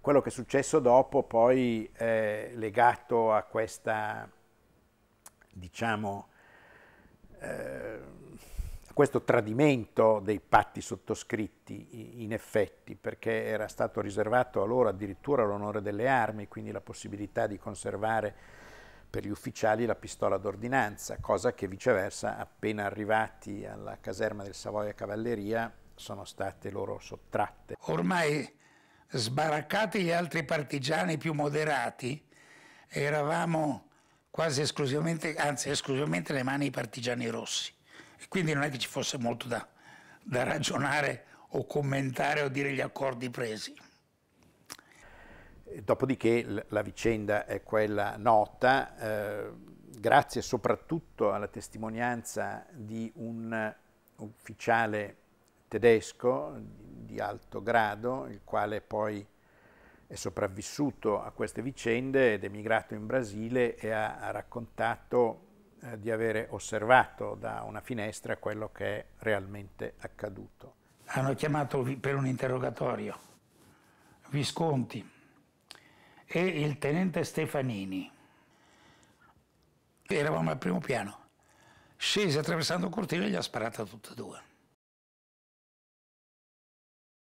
Quello che è successo dopo, poi eh, legato a questa, diciamo, eh, a questo tradimento dei patti sottoscritti, in effetti, perché era stato riservato a loro addirittura l'onore delle armi, quindi la possibilità di conservare per gli ufficiali la pistola d'ordinanza, cosa che viceversa, appena arrivati alla caserma del Savoia Cavalleria, sono state loro sottratte. Ormai sbaraccati gli altri partigiani più moderati, eravamo quasi esclusivamente, anzi esclusivamente le mani dei partigiani rossi. E quindi non è che ci fosse molto da, da ragionare o commentare o dire gli accordi presi. Dopodiché la vicenda è quella nota, eh, grazie soprattutto alla testimonianza di un ufficiale tedesco, di alto grado, il quale poi è sopravvissuto a queste vicende ed è emigrato in Brasile e ha, raccontato eh, di avere osservato da una finestra quello che è realmente accaduto. Hanno chiamato per un interrogatorio Visconti e il tenente Stefanini. Eravamo al primo piano scesi attraversando il cortile e gli ha sparato a tutti e due.